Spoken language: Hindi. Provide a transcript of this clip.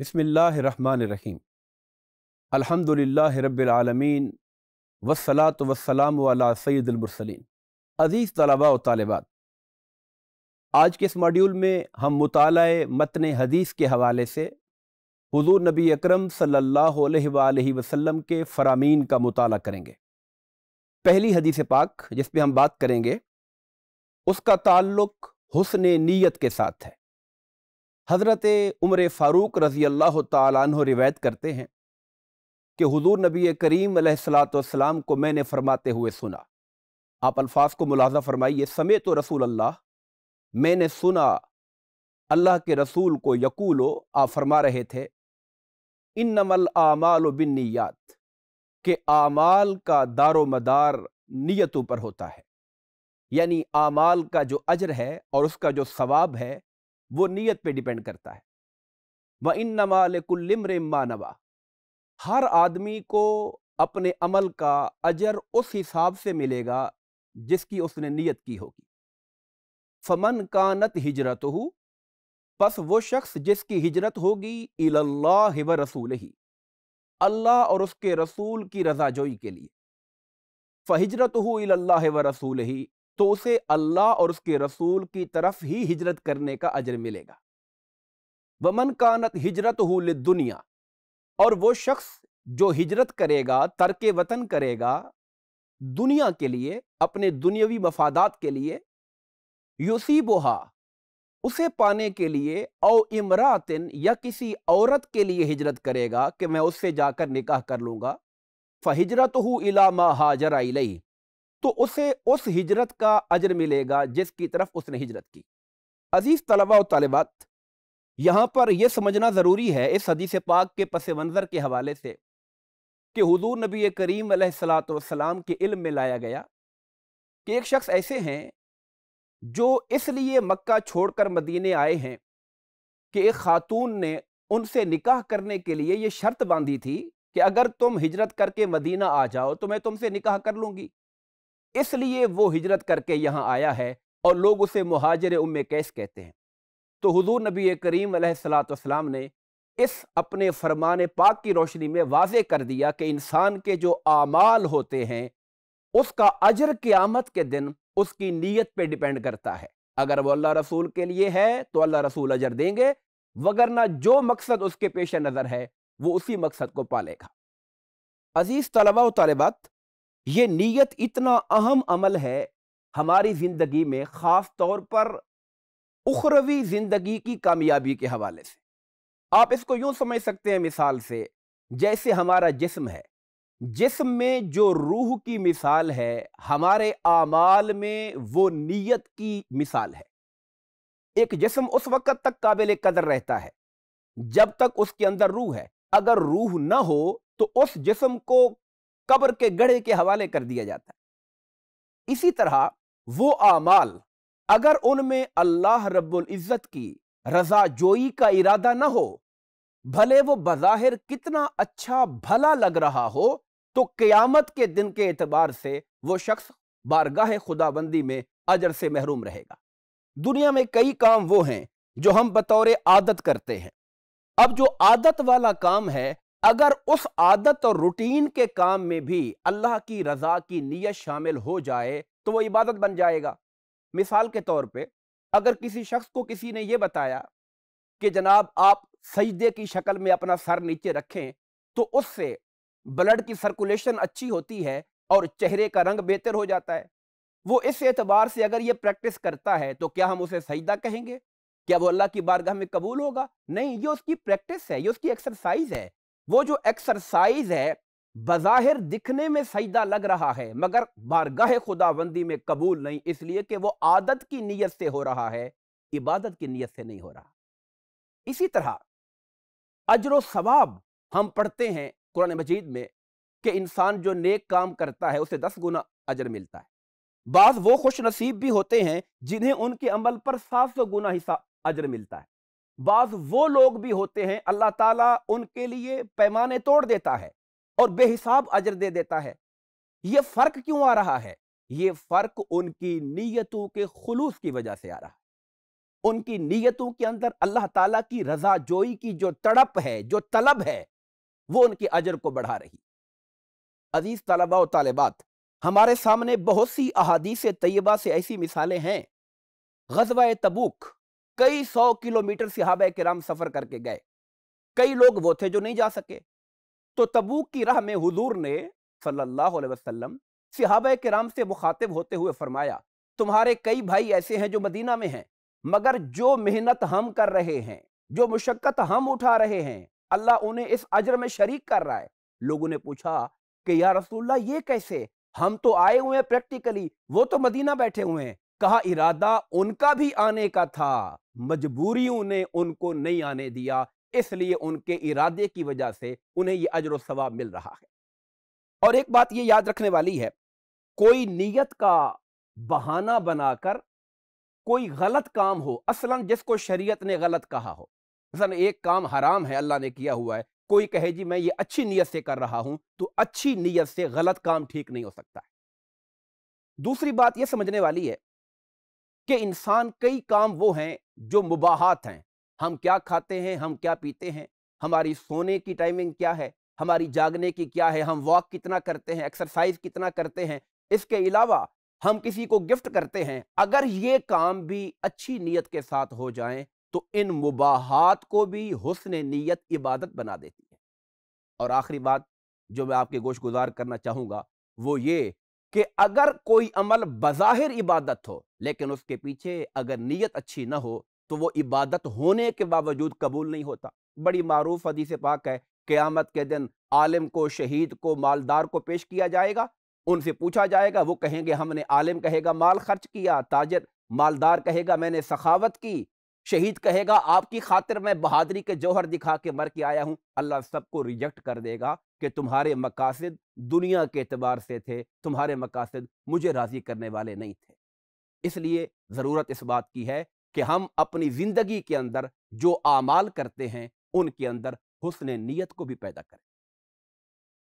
बसमीम अलहमदिल्ला रबालमीन वसलात वसलाम सैदुलमरसलिन अज़ीज़ तलबा व तालबात आज के इस मॉड्यूल में हम मताल मतन हदीस के हवाले से हुजूर नबी अकरम सल्लल्लाहु अलैहि वसल्लम के फ़रामीन का मताल करेंगे पहली हदीस पाक जिस पर हम बात करेंगे उसका ताल्लुक़ हुसन नीयत के साथ है हज़रत उम्र फ़ारूक रज़ी अल्लाह तु रिवायत करते हैं कि हजूर नबी करीम सलाम को मैंने फरमाते हुए सुना आप अल्फाज को मुलाजा फरमाइए समय तो रसूल अल्लाह मैंने सुना अल्लाह के रसूल को यकूलो आप फरमा रहे थे इन नमल आमाल बिन नीयात के आमाल का दारो मदार नीयतों पर होता है यानी आमाल का जो अजर है और उसका जो सवाब है वो नीयत पे डिपेंड करता है व इन नमालिमर लकुल्लिमरमा नवा हर आदमी को अपने अमल का अजर उस हिसाब से मिलेगा जिसकी उसने नीयत की होगी फमन कानत हिजरत हो बस वो शख्स जिसकी हिजरत होगी इल्लाह व रसूल ही अल्लाह और उसके रसूल की रजाजोई के लिए फ हिजरत हो इल्लाह व रसूल ही तो उसे अल्लाह और उसके रसूल की तरफ ही हिजरत करने का अजर मिलेगा वमन कानत हिजरत हो दुनिया और वो शख्स जो हिजरत करेगा तरके वतन करेगा दुनिया के लिए अपने दुनियावी मफादात के लिए बोहा उसे पाने के लिए औ इमरातिन या किसी औरत के लिए हिजरत करेगा कि मैं उससे जाकर निकाह कर लूँगा फ हो इला इलामा हाजरा इलई तो उसे उस हिजरत का अजर मिलेगा जिसकी तरफ उसने हिजरत की अजीज़ तलबा और तलबात यहाँ पर यह समझना ज़रूरी है इस हदीस पाक के पस मंज़र के हवाले से कि हुजूर नबी करीम सलाम के इल्म में लाया गया कि एक शख्स ऐसे हैं जो इसलिए मक्का छोड़कर मदीने आए हैं कि एक खातून ने उनसे निकाह करने के लिए यह शर्त बांधी थी कि अगर तुम हिजरत करके मदीना आ जाओ तो मैं तुमसे निकाह कर लूँगी इसलिए वो हिजरत करके यहाँ आया है और लोग उसे महाजर उम कैस कहते हैं तो हजूर नबी करीम सलाम ने इस अपने फरमान पाक की रोशनी में वाज कर दिया कि इंसान के जो आमाल होते हैं उसका अजर क़्यामत के दिन उसकी नीयत पर डिपेंड करता है अगर वो अल्लाह रसूल के लिए है तो अल्लाह रसूल अजर देंगे वगरना जो मकसद उसके पेश नज़र है वो उसी मकसद को पालेगा अजीज़ तलबा व तलबात ये नीयत इतना अहम अमल है हमारी ज़िंदगी में ख़ास तौर पर उखरवी ज़िंदगी की कामयाबी के हवाले से आप इसको यूँ समझ सकते हैं मिसाल से जैसे हमारा जिस्म है जिस्म में जो रूह की मिसाल है हमारे आमाल में वो नीयत की मिसाल है एक जिस्म उस वक़्त तक काबिल कदर रहता है जब तक उसके अंदर रूह है अगर रूह ना हो तो उस जिस्म को कब्र के गढ़े के हवाले कर दिया जाता है इसी तरह वो आमाल अगर उनमें अल्लाह रब्बुल इज़्ज़त की रजा जोई का इरादा ना हो भले वो बज़ाहिर कितना अच्छा भला लग रहा हो तो क़यामत के दिन के एतबार से वो शख्स बारगाह खुदाबंदी में अजर से महरूम रहेगा दुनिया में कई काम वो हैं जो हम बतौर आदत करते हैं अब जो आदत वाला काम है अगर उस आदत और रूटीन के काम में भी अल्लाह की रजा की नीयत शामिल हो जाए तो वह इबादत बन जाएगा मिसाल के तौर पर अगर किसी शख्स को किसी ने यह बताया कि जनाब आप सजदे की शक्ल में अपना सर नीचे रखें तो उससे ब्लड की सर्कुलेशन अच्छी होती है और चेहरे का रंग बेहतर हो जाता है वो इस एतबार से अगर ये प्रैक्टिस करता है तो क्या हम उसे सजदा कहेंगे क्या वो अल्लाह की बारगाह में कबूल होगा नहीं ये उसकी प्रैक्टिस है ये उसकी एक्सरसाइज है वो जो एक्सरसाइज है बज़ाहिर दिखने में सजदा लग रहा है मगर बारगाह खुदाबंदी में कबूल नहीं इसलिए कि वो आदत की नीयत से हो रहा है इबादत की नीयत से नहीं हो रहा इसी तरह अजर सवाब हम पढ़ते हैं कुरान मजीद में कि इंसान जो नेक काम करता है उसे दस गुना अजर मिलता है बाज वो खुश नसीब भी होते हैं जिन्हें उनके अमल पर सात सौ गुना हिस्सा अजर मिलता है बाज वो लोग भी होते हैं अल्लाह ताला उनके लिए पैमाने तोड़ देता है और बेहिसाब अजर दे देता है ये फर्क क्यों आ रहा है ये फर्क उनकी नीयतों के खलूस की वजह से आ रहा है उनकी नीयतों के अंदर अल्लाह ताला की रजा जोई की जो तड़प है जो तलब है वो उनके अजर को बढ़ा रही अजीज तलबा और तालिबात हमारे सामने बहुत सी अहादीस तयबा से ऐसी मिसालें हैं गजवा तबूक कई सौ किलोमीटर सिहाब कराम सफर करके गए कई लोग वो थे जो नहीं जा सके तो तबूक की राह में हुजूर ने सल्लल्लाहु अलैहि वसल्लम सिहाब कराम से मुखातिब होते हुए फरमाया तुम्हारे कई भाई ऐसे हैं जो मदीना में हैं मगर जो मेहनत हम कर रहे हैं जो मुशक्क़त हम उठा रहे हैं अल्लाह उन्हें इस अजर में शरीक कर रहा है लोगों ने पूछा कि या रसूल्ला ये कैसे हम तो आए हुए हैं प्रैक्टिकली वो तो मदीना बैठे हुए हैं कहा इरादा उनका भी आने का था मजबूरियों ने उनको नहीं आने दिया इसलिए उनके इरादे की वजह से उन्हें यह अजर सवाब मिल रहा है और एक बात यह याद रखने वाली है कोई नीयत का बहाना बनाकर कोई गलत काम हो असलन जिसको शरीयत ने गलत कहा हो असल एक काम हराम है अल्लाह ने किया हुआ है कोई कहे जी मैं ये अच्छी नीयत से कर रहा हूं तो अच्छी नीयत से गलत काम ठीक नहीं हो सकता है दूसरी बात यह समझने वाली है कि इंसान कई काम वो हैं जो मुबाहत हैं हम क्या खाते हैं हम क्या पीते हैं हमारी सोने की टाइमिंग क्या है हमारी जागने की क्या है हम वॉक कितना करते हैं एक्सरसाइज कितना करते हैं इसके अलावा हम किसी को गिफ्ट करते हैं अगर ये काम भी अच्छी नीयत के साथ हो जाए तो इन मुबाहत को भी हुसन नीयत इबादत बना देती है और आखिरी बात जो मैं आपके गोश गुजार करना चाहूँगा वो ये कि अगर कोई अमल बज़ाहिर इबादत हो लेकिन उसके पीछे अगर नीयत अच्छी ना हो तो वो इबादत होने के बावजूद कबूल नहीं होता बड़ी मरूफ हदीस पाक है क़्यामत के दिन आलिम को शहीद को मालदार को पेश किया जाएगा उनसे पूछा जाएगा वो कहेंगे हमने आलिम कहेगा माल खर्च किया ताजर मालदार कहेगा मैंने सखावत की शहीद कहेगा आपकी खातिर मैं बहादरी के जौहर दिखा के मर के आया हूं अल्लाह सबको रिजेक्ट कर देगा कि तुम्हारे मकासद दुनिया के अतबार से थे तुम्हारे मकासद मुझे राज़ी करने वाले नहीं थे इसलिए ज़रूरत इस बात की है कि हम अपनी ज़िंदगी के अंदर जो आमाल करते हैं उनके अंदर हुसन नीयत को भी पैदा करें